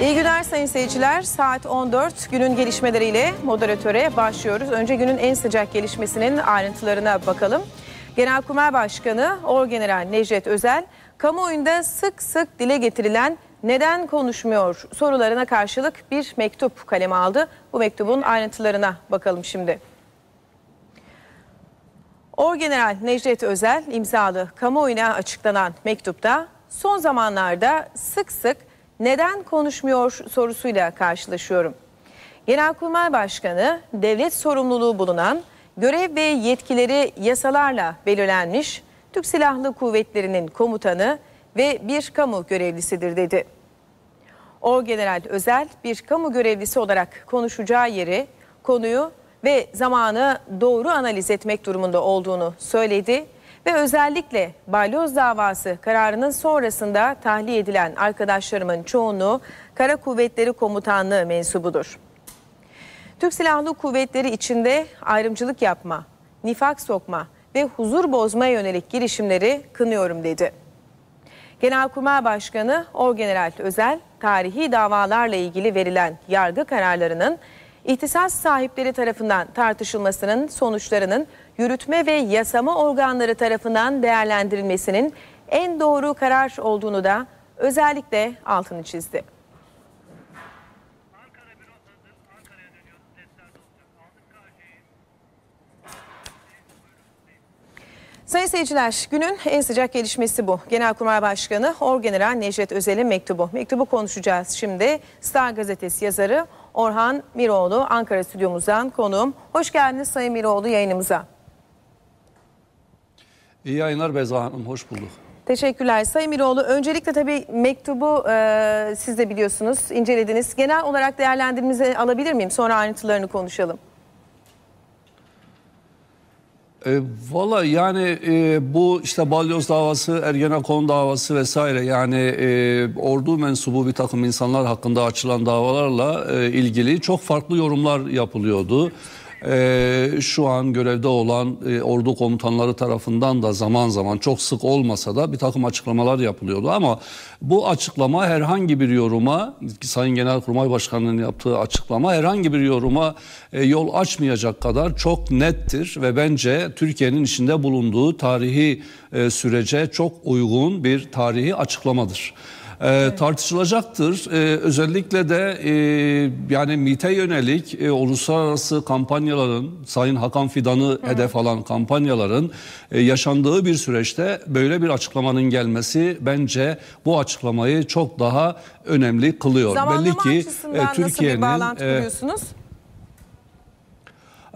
İyi günler sayın seyirciler. Saat 14 günün gelişmeleriyle moderatöre başlıyoruz. Önce günün en sıcak gelişmesinin ayrıntılarına bakalım. Genelkurmay Başkanı Orgeneral Necdet Özel, kamuoyunda sık sık dile getirilen neden konuşmuyor sorularına karşılık bir mektup kaleme aldı. Bu mektubun ayrıntılarına bakalım şimdi. Orgeneral Necdet Özel imzalı kamuoyuna açıklanan mektupta son zamanlarda sık sık neden konuşmuyor sorusuyla karşılaşıyorum. Genelkurmay Başkanı devlet sorumluluğu bulunan görev ve yetkileri yasalarla belirlenmiş Türk Silahlı Kuvvetleri'nin komutanı ve bir kamu görevlisidir dedi. Orgeneral Özel bir kamu görevlisi olarak konuşacağı yeri, konuyu ve zamanı doğru analiz etmek durumunda olduğunu söyledi ve özellikle balyoz davası kararının sonrasında tahliye edilen arkadaşlarımın çoğunluğu Kara Kuvvetleri Komutanlığı mensubudur. Türk Silahlı Kuvvetleri içinde ayrımcılık yapma, nifak sokma ve huzur bozma yönelik girişimleri kınıyorum dedi. Genelkurmay Başkanı Orgeneral Özel, tarihi davalarla ilgili verilen yargı kararlarının ihtisas sahipleri tarafından tartışılmasının sonuçlarının yürütme ve yasama organları tarafından değerlendirilmesinin en doğru karar olduğunu da özellikle altını çizdi. Sayın seyirciler günün en sıcak gelişmesi bu. Genelkurmay Başkanı Orgeneral Necdet Özel'in mektubu. Mektubu konuşacağız şimdi. Star gazetesi yazarı Orhan Miroğlu Ankara stüdyomuzdan konuğum. Hoş geldiniz Sayın Miroğlu yayınımıza. İyi yayınlar Beyza Hanım, hoş bulduk. Teşekkürler Sayın Miroğlu. Öncelikle tabii mektubu e, siz de biliyorsunuz, incelediniz. Genel olarak değerlendirmenizi alabilir miyim? Sonra ayrıntılarını konuşalım. E, Valla yani e, bu işte Balyoz davası, Ergenekon davası vesaire yani e, ordu mensubu bir takım insanlar hakkında açılan davalarla e, ilgili çok farklı yorumlar yapılıyordu e, şu an görevde olan e, ordu komutanları tarafından da zaman zaman çok sık olmasa da bir takım açıklamalar yapılıyordu. Ama bu açıklama herhangi bir yoruma, Sayın Genelkurmay Başkanı'nın yaptığı açıklama herhangi bir yoruma e, yol açmayacak kadar çok nettir ve bence Türkiye'nin içinde bulunduğu tarihi e, sürece çok uygun bir tarihi açıklamadır e, tartışılacaktır. E, özellikle de e, yani MIT'e yönelik e, uluslararası kampanyaların, Sayın Hakan Fidan'ı Hı. hedef alan kampanyaların e, yaşandığı bir süreçte böyle bir açıklamanın gelmesi bence bu açıklamayı çok daha önemli kılıyor. Zamanlama Belli ki e, Türkiye'nin e,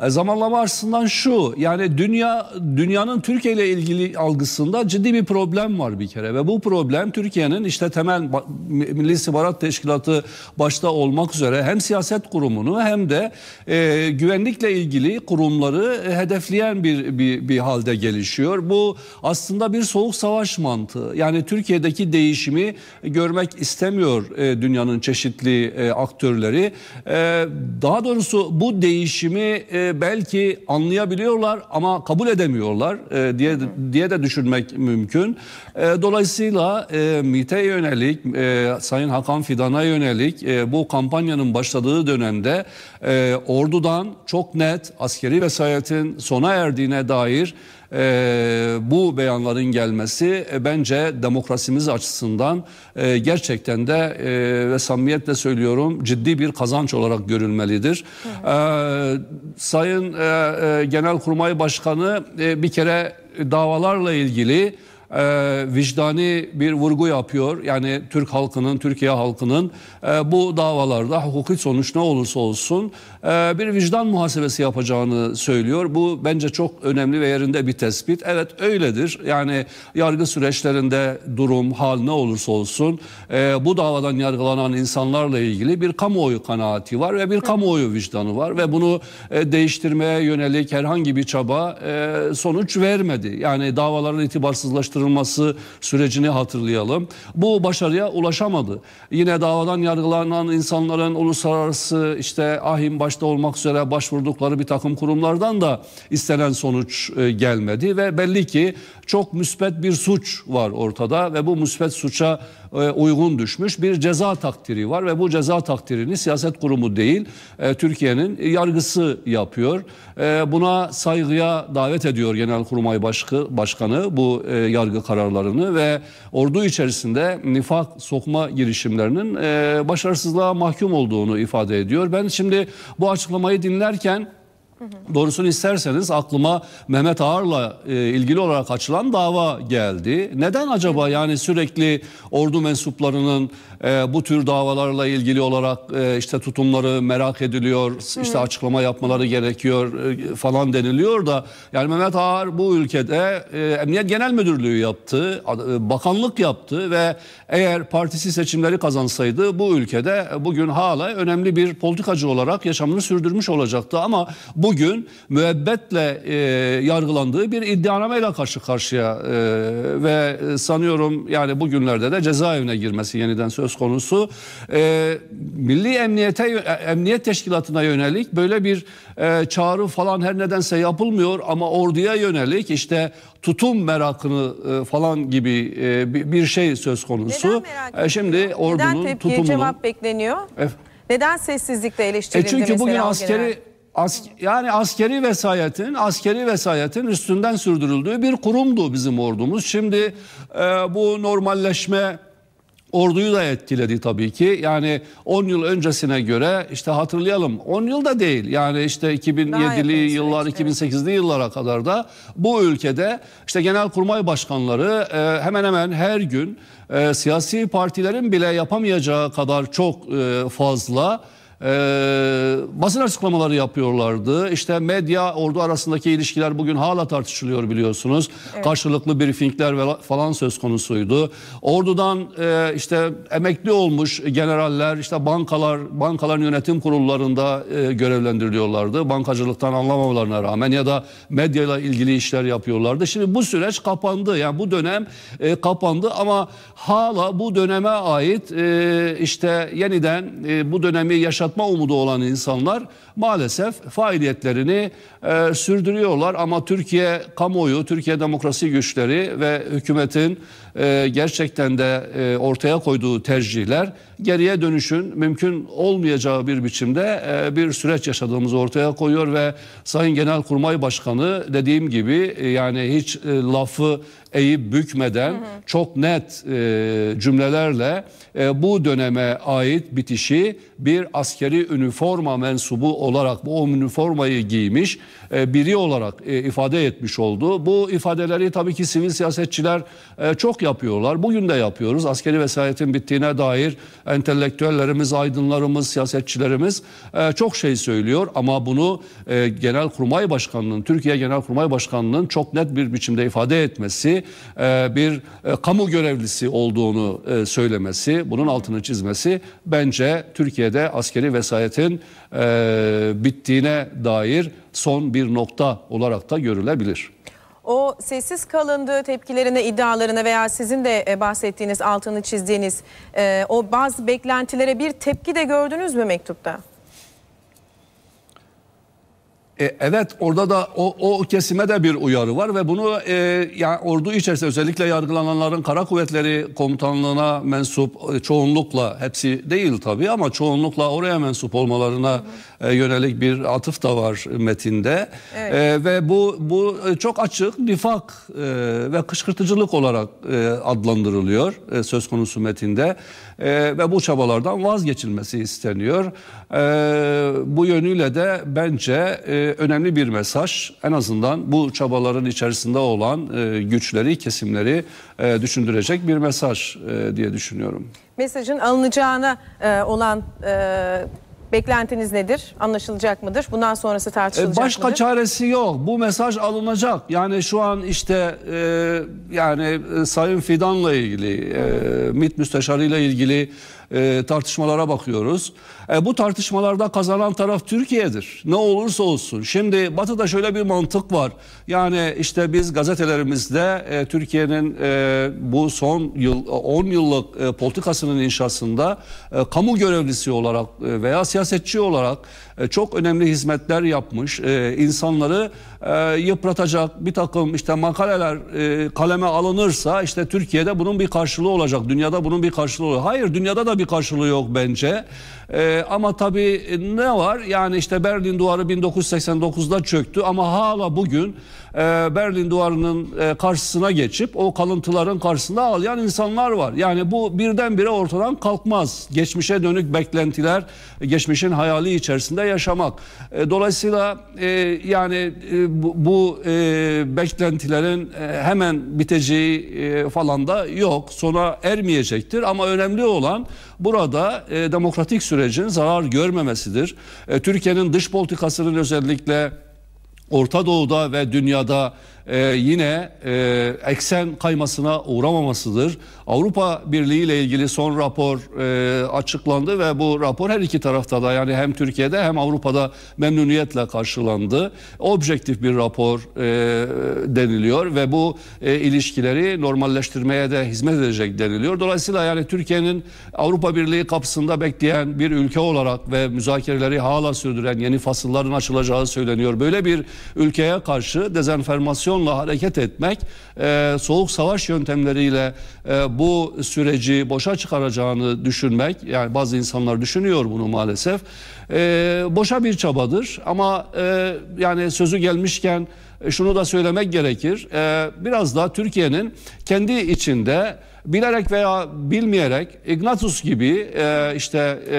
e, zamanlama açısından şu yani dünya dünyanın Türkiye ile ilgili algısında ciddi bir problem var bir kere ve bu problem Türkiye'nin işte temel Milli İstihbarat Teşkilatı başta olmak üzere hem siyaset kurumunu hem de e, güvenlikle ilgili kurumları hedefleyen bir, bir bir halde gelişiyor. Bu aslında bir soğuk savaş mantığı. Yani Türkiye'deki değişimi görmek istemiyor e, dünyanın çeşitli e, aktörleri. E, daha doğrusu bu değişimi e, belki anlayabiliyorlar ama kabul edemiyorlar e, diye diye de düşünmek mümkün. E, dolayısıyla e, MİT'e yönelik, e, Sayın Hakan Fidan'a yönelik e, bu kampanyanın başladığı dönemde e, ordudan çok net askeri vesayetin sona erdiğine dair e, bu beyanların gelmesi e, bence demokrasimiz açısından e, gerçekten de e, ve samimiyetle söylüyorum ciddi bir kazanç olarak görülmelidir. E, Sayın e, e, Genelkurmay Başkanı e, bir kere davalarla ilgili e, vicdani bir vurgu yapıyor. Yani Türk halkının, Türkiye halkının e, bu davalarda hukuki sonuç ne olursa olsun e, bir vicdan muhasebesi yapacağını söylüyor. Bu bence çok önemli ve yerinde bir tespit. Evet öyledir. Yani yargı süreçlerinde durum, hal ne olursa olsun e, bu davadan yargılanan insanlarla ilgili bir kamuoyu kanaati var ve bir kamuoyu vicdanı var ve bunu e, değiştirmeye yönelik herhangi bir çaba e, sonuç vermedi. Yani davaların itibarsızlaştırılması soruşturulması sürecini hatırlayalım. Bu başarıya ulaşamadı. Yine davadan yargılanan insanların uluslararası işte ahim başta olmak üzere başvurdukları bir takım kurumlardan da istenen sonuç e, gelmedi ve belli ki çok müspet bir suç var ortada ve bu müspet suça e, uygun düşmüş bir ceza takdiri var ve bu ceza takdirini siyaset kurumu değil e, Türkiye'nin yargısı yapıyor. E, buna saygıya davet ediyor Genelkurmay Başkı, Başkanı bu yargı kararlarını ve ordu içerisinde nifak sokma girişimlerinin başarısızlığa mahkum olduğunu ifade ediyor. Ben şimdi bu açıklamayı dinlerken Doğrusunu isterseniz aklıma Mehmet Ağar'la e, ilgili olarak açılan dava geldi. Neden acaba yani sürekli ordu mensuplarının e, bu tür davalarla ilgili olarak e, işte tutumları merak ediliyor, işte açıklama yapmaları gerekiyor e, falan deniliyor da yani Mehmet Ağar bu ülkede e, Emniyet Genel Müdürlüğü yaptı, e, bakanlık yaptı ve eğer partisi seçimleri kazansaydı bu ülkede bugün hala önemli bir politikacı olarak yaşamını sürdürmüş olacaktı ama bu bugün müebbetle e, yargılandığı bir iddianameyle karşı karşıya e, ve e, sanıyorum yani bugünlerde de cezaevine girmesi yeniden söz konusu. E, Milli Emniyete e, Emniyet Teşkilatı'na yönelik böyle bir e, çağrı falan her nedense yapılmıyor ama orduya yönelik işte tutum merakını e, falan gibi e, bir şey söz konusu. Neden merak e, şimdi ediyor? ordunun Neden tepkiye tutumunun... cevap bekleniyor? E, Neden sessizlikle e, eleştirildi e çünkü bugün askeri genel? As, yani askeri vesayetin, askeri vesayetin üstünden sürdürüldüğü bir kurumdu bizim ordumuz. Şimdi e, bu normalleşme orduyu da etkiledi tabii ki. Yani 10 yıl öncesine göre işte hatırlayalım 10 yıl da değil. Yani işte 2007'li yıllar, evet. 2008'li yıllara kadar da bu ülkede işte genelkurmay başkanları e, hemen hemen her gün e, siyasi partilerin bile yapamayacağı kadar çok e, fazla e, basın açıklamaları yapıyorlardı. İşte medya ordu arasındaki ilişkiler bugün hala tartışılıyor biliyorsunuz. Evet. Karşılıklı briefingler falan söz konusuydu. Ordudan e, işte emekli olmuş generaller işte bankalar bankaların yönetim kurullarında e, görevlendiriliyorlardı. Bankacılıktan anlamamalarına rağmen ya da medyayla ilgili işler yapıyorlardı. Şimdi bu süreç kapandı. Yani bu dönem e, kapandı ama hala bu döneme ait e, işte yeniden e, bu dönemi yaşat yaşatma umudu olan insanlar maalesef faaliyetlerini e, sürdürüyorlar. Ama Türkiye kamuoyu, Türkiye demokrasi güçleri ve hükümetin e, gerçekten de e, ortaya koyduğu tercihler geriye dönüşün mümkün olmayacağı bir biçimde e, bir süreç yaşadığımızı ortaya koyuyor ve Sayın Genelkurmay Başkanı dediğim gibi e, yani hiç e, lafı eğip bükmeden hı hı. çok net e, cümlelerle e, bu döneme ait bitişi bir askeri üniforma mensubu olarak bu o üniformayı giymiş e, biri olarak e, ifade etmiş oldu. Bu ifadeleri tabii ki sivil siyasetçiler e, çok yapıyorlar. Bugün de yapıyoruz. Askeri vesayetin bittiğine dair entelektüellerimiz, aydınlarımız, siyasetçilerimiz e, çok şey söylüyor ama bunu e, Genelkurmay Başkanlığı'nın, Türkiye Genelkurmay Başkanlığı'nın çok net bir biçimde ifade etmesi önemli bir e, kamu görevlisi olduğunu e, söylemesi, bunun altını çizmesi bence Türkiye'de askeri vesayetin e, bittiğine dair son bir nokta olarak da görülebilir. O sessiz kalındığı tepkilerine, iddialarına veya sizin de bahsettiğiniz, altını çizdiğiniz o bazı beklentilere bir tepki de gördünüz mü mektupta? E, evet orada da o, o kesime de bir uyarı var ve bunu e, yani ordu içerisinde özellikle yargılananların kara kuvvetleri komutanlığına mensup e, çoğunlukla hepsi değil tabii ama çoğunlukla oraya mensup olmalarına e, yönelik bir atıf da var metinde. Evet. E, ve bu bu e, çok açık nifak e, ve kışkırtıcılık olarak e, adlandırılıyor e, söz konusu metinde. E, ve bu çabalardan vazgeçilmesi isteniyor. E, bu yönüyle de bence e, önemli bir mesaj. En azından bu çabaların içerisinde olan e, güçleri, kesimleri e, düşündürecek bir mesaj e, diye düşünüyorum. Mesajın alınacağına e, olan e, Beklentiniz nedir? Anlaşılacak mıdır? Bundan sonrası e, tartışılacak e, Başka mıdır? çaresi yok. Bu mesaj alınacak. Yani şu an işte e, yani e, Sayın Fidan'la ilgili, e, MİT Müsteşarı'yla ilgili e, tartışmalara bakıyoruz. E, bu tartışmalarda kazanan taraf Türkiye'dir. Ne olursa olsun. Şimdi Batı'da şöyle bir mantık var. Yani işte biz gazetelerimizde e, Türkiye'nin e, bu son yıl 10 e, yıllık e, politikasının inşasında e, kamu görevlisi olarak e, veya siyasi siyasetçi olarak e, çok önemli hizmetler yapmış, e, insanları e, yıpratacak bir takım işte makaleler kaleme alınırsa işte Türkiye'de bunun bir karşılığı olacak, dünyada bunun bir karşılığı olacak. Hayır dünyada da bir karşılığı yok bence. E, ama tabii ne var? Yani işte Berlin Duvarı 1989'da çöktü ama hala bugün e, Berlin Duvarı'nın e, karşısına geçip o kalıntıların karşısında ağlayan insanlar var. Yani bu birdenbire ortadan kalkmaz. Geçmişe dönük beklentiler, geçmişin hayali içerisinde yaşamak. E, dolayısıyla e, yani e, bu, bu e, beklentilerin e, hemen biteceği e, falan da yok. Sona ermeyecektir ama önemli olan burada e, demokratik süreç sürecin zarar görmemesidir. E, Türkiye'nin dış politikasının özellikle Orta Doğu'da ve dünyada e, yine e, eksen kaymasına uğramamasıdır. Avrupa Birliği ile ilgili son rapor e, açıklandı ve bu rapor her iki tarafta da yani hem Türkiye'de hem Avrupa'da memnuniyetle karşılandı. Objektif bir rapor e, deniliyor ve bu e, ilişkileri normalleştirmeye de hizmet edecek deniliyor. Dolayısıyla yani Türkiye'nin Avrupa Birliği kapısında bekleyen bir ülke olarak ve müzakereleri hala sürdüren yeni fasılların açılacağı söyleniyor. Böyle bir ülkeye karşı dezenformasyon vizyonla hareket etmek e, soğuk savaş yöntemleriyle e, bu süreci boşa çıkaracağını düşünmek yani bazı insanlar düşünüyor bunu maalesef e, boşa bir çabadır ama e, yani sözü gelmişken e, şunu da söylemek gerekir. Ee, biraz da Türkiye'nin kendi içinde bilerek veya bilmeyerek Ignatius gibi e, işte e,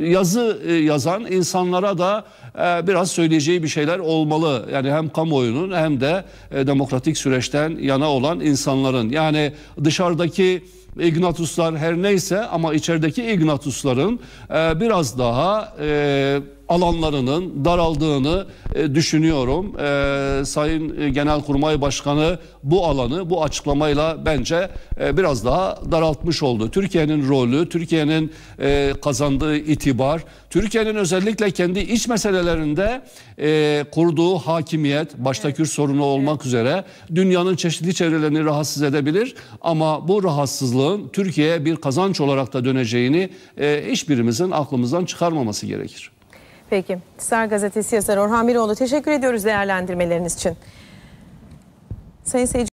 yazı e, yazan insanlara da e, biraz söyleyeceği bir şeyler olmalı. Yani hem kamuoyunun hem de e, demokratik süreçten yana olan insanların yani dışarıdaki Ignatuslar her neyse ama içerideki Ignatusların e, biraz daha e, alanlarının daraldığını e, düşünüyorum. E, Sayın Genelkurmay Başkanı bu alanı bu açıklamayla bence e, biraz daha daraltmış oldu. Türkiye'nin rolü, Türkiye'nin e, kazandığı itibar, Türkiye'nin özellikle kendi iç meselelerinde e, kurduğu hakimiyet, başta Kürt sorunu olmak üzere dünyanın çeşitli çevrelerini rahatsız edebilir ama bu rahatsızlığı balığın Türkiye'ye bir kazanç olarak da döneceğini e, hiçbirimizin aklımızdan çıkarmaması gerekir. Peki. Star Gazetesi yazarı Orhan Miroğlu teşekkür ediyoruz değerlendirmeleriniz için. Sayın Seyirci.